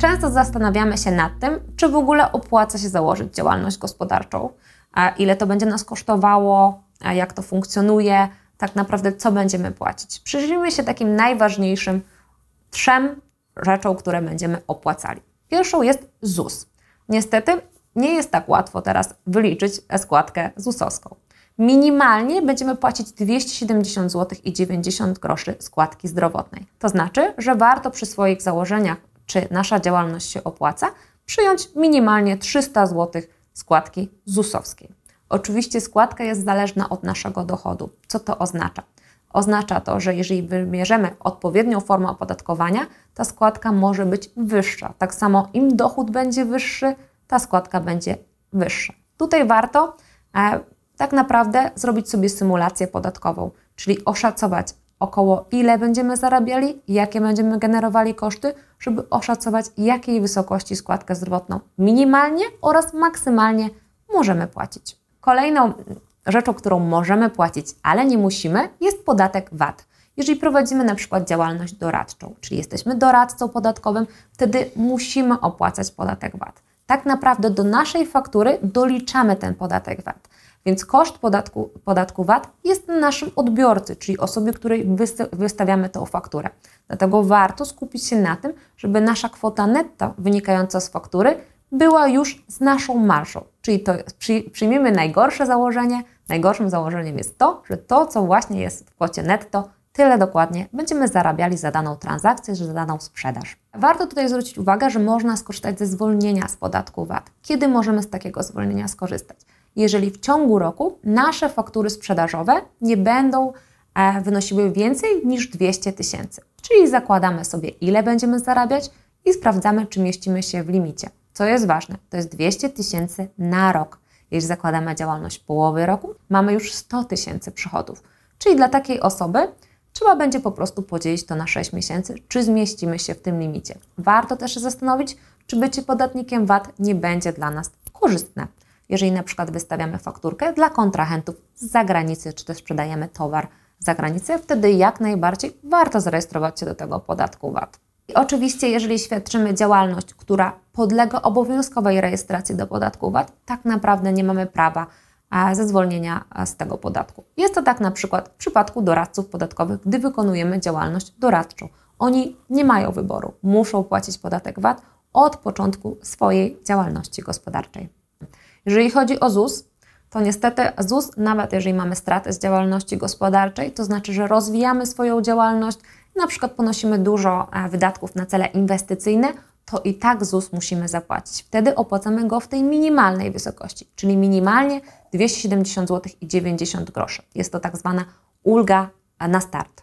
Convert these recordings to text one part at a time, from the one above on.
Często zastanawiamy się nad tym, czy w ogóle opłaca się założyć działalność gospodarczą, ile to będzie nas kosztowało, jak to funkcjonuje, tak naprawdę co będziemy płacić. Przyjrzyjmy się takim najważniejszym trzem rzeczom, które będziemy opłacali. Pierwszą jest ZUS. Niestety nie jest tak łatwo teraz wyliczyć składkę ZUS-owską. Minimalnie będziemy płacić 270 zł i 90 groszy składki zdrowotnej. To znaczy, że warto przy swoich założeniach czy nasza działalność się opłaca, przyjąć minimalnie 300 zł składki ZUS-owskiej. Oczywiście składka jest zależna od naszego dochodu. Co to oznacza? Oznacza to, że jeżeli wybierzemy odpowiednią formę opodatkowania, ta składka może być wyższa. Tak samo im dochód będzie wyższy, ta składka będzie wyższa. Tutaj warto e, tak naprawdę zrobić sobie symulację podatkową, czyli oszacować, około ile będziemy zarabiali, jakie będziemy generowali koszty, żeby oszacować, jakiej wysokości składkę zdrowotną minimalnie oraz maksymalnie możemy płacić. Kolejną rzeczą, którą możemy płacić, ale nie musimy, jest podatek VAT. Jeżeli prowadzimy na przykład działalność doradczą, czyli jesteśmy doradcą podatkowym, wtedy musimy opłacać podatek VAT. Tak naprawdę do naszej faktury doliczamy ten podatek VAT. Więc koszt podatku, podatku VAT jest na naszym odbiorcy, czyli osobie, której wystawiamy tę fakturę. Dlatego warto skupić się na tym, żeby nasza kwota netto wynikająca z faktury była już z naszą marszą. Czyli to przy, przyjmiemy najgorsze założenie. Najgorszym założeniem jest to, że to, co właśnie jest w kwocie netto, tyle dokładnie będziemy zarabiali za daną transakcję, za daną sprzedaż. Warto tutaj zwrócić uwagę, że można skorzystać ze zwolnienia z podatku VAT. Kiedy możemy z takiego zwolnienia skorzystać? Jeżeli w ciągu roku nasze faktury sprzedażowe nie będą e, wynosiły więcej niż 200 tysięcy. Czyli zakładamy sobie, ile będziemy zarabiać i sprawdzamy, czy mieścimy się w limicie. Co jest ważne, to jest 200 tysięcy na rok. Jeśli zakładamy działalność połowy roku, mamy już 100 tysięcy przychodów. Czyli dla takiej osoby Trzeba będzie po prostu podzielić to na 6 miesięcy, czy zmieścimy się w tym limicie. Warto też się zastanowić, czy bycie podatnikiem VAT nie będzie dla nas korzystne. Jeżeli na przykład wystawiamy fakturkę dla kontrahentów z zagranicy, czy też sprzedajemy towar z zagranicy, wtedy jak najbardziej warto zarejestrować się do tego podatku VAT. I oczywiście, jeżeli świadczymy działalność, która podlega obowiązkowej rejestracji do podatku VAT, tak naprawdę nie mamy prawa E, ze zwolnienia e, z tego podatku. Jest to tak na przykład w przypadku doradców podatkowych, gdy wykonujemy działalność doradczą. Oni nie mają wyboru, muszą płacić podatek VAT od początku swojej działalności gospodarczej. Jeżeli chodzi o ZUS, to niestety ZUS, nawet jeżeli mamy stratę z działalności gospodarczej, to znaczy, że rozwijamy swoją działalność, na przykład ponosimy dużo e, wydatków na cele inwestycyjne, to i tak ZUS musimy zapłacić. Wtedy opłacamy go w tej minimalnej wysokości, czyli minimalnie 270 zł i 90 groszy. Jest to tak zwana ulga na start.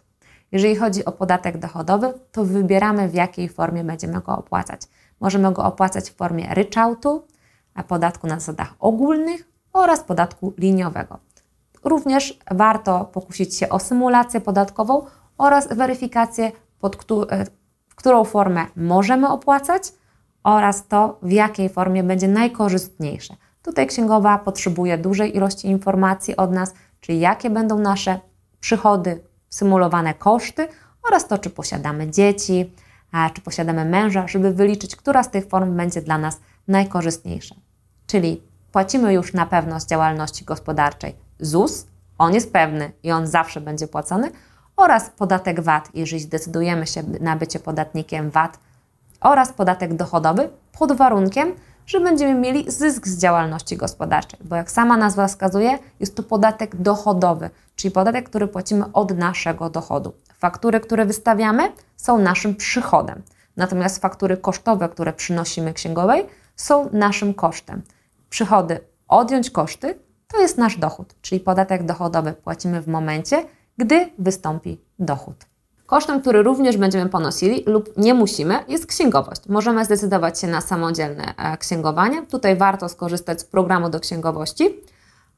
Jeżeli chodzi o podatek dochodowy, to wybieramy w jakiej formie będziemy go opłacać. Możemy go opłacać w formie ryczałtu, podatku na zasadach ogólnych oraz podatku liniowego. Również warto pokusić się o symulację podatkową oraz weryfikację, pod, e, którą formę możemy opłacać oraz to, w jakiej formie będzie najkorzystniejsze. Tutaj księgowa potrzebuje dużej ilości informacji od nas, czy jakie będą nasze przychody, symulowane koszty oraz to, czy posiadamy dzieci, czy posiadamy męża, żeby wyliczyć, która z tych form będzie dla nas najkorzystniejsza. Czyli płacimy już na pewno z działalności gospodarczej ZUS, on jest pewny i on zawsze będzie płacony, oraz podatek VAT, jeżeli zdecydujemy się na bycie podatnikiem VAT oraz podatek dochodowy pod warunkiem, że będziemy mieli zysk z działalności gospodarczej, bo jak sama nazwa wskazuje, jest to podatek dochodowy, czyli podatek, który płacimy od naszego dochodu. Faktury, które wystawiamy, są naszym przychodem, natomiast faktury kosztowe, które przynosimy księgowej, są naszym kosztem. Przychody odjąć koszty to jest nasz dochód, czyli podatek dochodowy płacimy w momencie, gdy wystąpi dochód. Kosztem, który również będziemy ponosili lub nie musimy, jest księgowość. Możemy zdecydować się na samodzielne e, księgowanie. Tutaj warto skorzystać z programu do księgowości,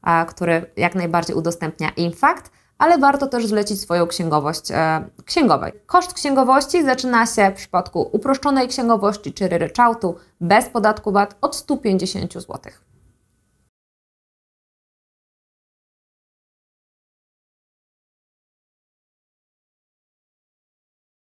e, który jak najbardziej udostępnia Infact, ale warto też zlecić swoją księgowość e, księgowej. Koszt księgowości zaczyna się w przypadku uproszczonej księgowości czy ryczałtu bez podatku VAT od 150 zł.